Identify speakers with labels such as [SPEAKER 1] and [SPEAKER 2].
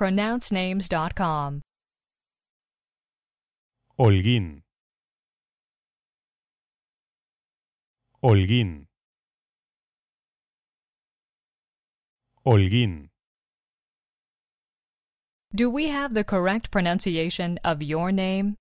[SPEAKER 1] pronouncenames.com.
[SPEAKER 2] Holguín. Holguín. Holguín.
[SPEAKER 1] Do we have the correct pronunciation of your name?